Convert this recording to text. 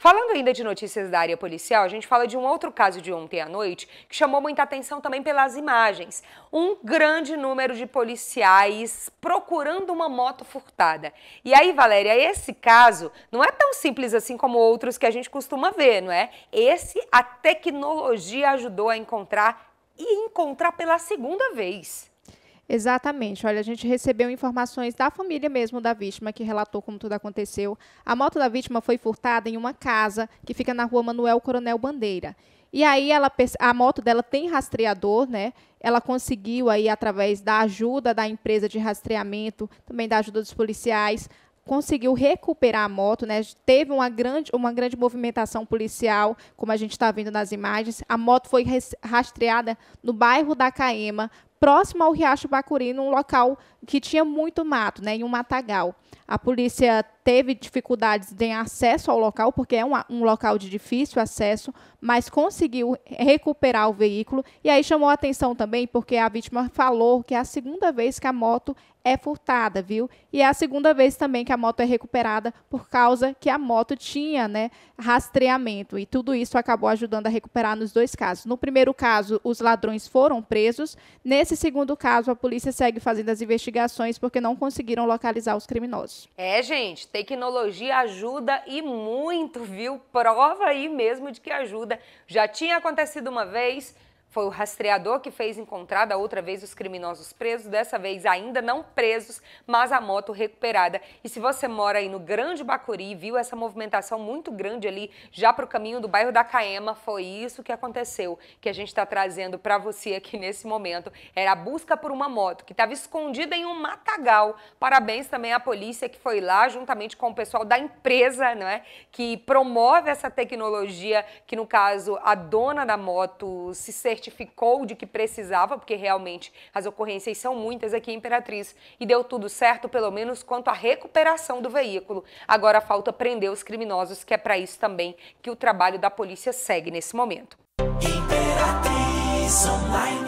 Falando ainda de notícias da área policial, a gente fala de um outro caso de ontem à noite que chamou muita atenção também pelas imagens. Um grande número de policiais procurando uma moto furtada. E aí, Valéria, esse caso não é tão simples assim como outros que a gente costuma ver, não é? Esse a tecnologia ajudou a encontrar e encontrar pela segunda vez. Exatamente. Olha, a gente recebeu informações da família mesmo da vítima, que relatou como tudo aconteceu. A moto da vítima foi furtada em uma casa que fica na rua Manuel Coronel Bandeira. E aí ela, a moto dela tem rastreador, né? Ela conseguiu aí através da ajuda da empresa de rastreamento, também da ajuda dos policiais, conseguiu recuperar a moto, né? Teve uma grande, uma grande movimentação policial, como a gente está vendo nas imagens. A moto foi rastreada no bairro da Caema próximo ao Riacho Bacuri, num local que tinha muito mato, né, em um matagal. A polícia teve dificuldades em acesso ao local, porque é um, um local de difícil acesso, mas conseguiu recuperar o veículo. E aí chamou a atenção também, porque a vítima falou que é a segunda vez que a moto é furtada, viu? E é a segunda vez também que a moto é recuperada por causa que a moto tinha, né, rastreamento. E tudo isso acabou ajudando a recuperar nos dois casos. No primeiro caso, os ladrões foram presos. Nesse Nesse segundo caso, a polícia segue fazendo as investigações porque não conseguiram localizar os criminosos. É, gente, tecnologia ajuda e muito, viu? Prova aí mesmo de que ajuda. Já tinha acontecido uma vez, foi o rastreador que fez encontrada outra vez os criminosos presos, dessa vez ainda não presos, mas a moto recuperada. E se você mora aí no Grande Bacuri, viu essa movimentação muito grande ali, já para o caminho do bairro da Caema, foi isso que aconteceu, que a gente está trazendo para você aqui nesse momento. Era a busca por uma moto que estava escondida em um matagal. Parabéns também à polícia que foi lá, juntamente com o pessoal da empresa, não é? Que promove essa tecnologia, que no caso a dona da moto se certificou de que precisava, porque realmente as ocorrências são muitas aqui em Imperatriz, e deu tudo certo, pelo menos quanto à recuperação do veículo. Agora falta prender os criminosos, que é para isso também que o trabalho da polícia segue nesse momento. Imperatriz Online.